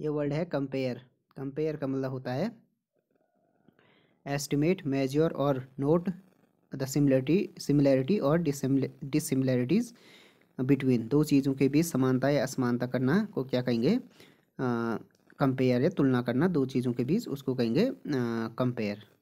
ये वर्ड है compare compare का मतलब होता है एस्टिमेट मेजर और नोट द सिमिलरिटी सिमिलैरिटी और डिसिमिलैरिटीज़ बिटवीन दो चीज़ों के बीच समानता या असमानता करना को क्या कहेंगे कंपेयर या तुलना करना दो चीज़ों के बीच उसको कहेंगे कंपेयर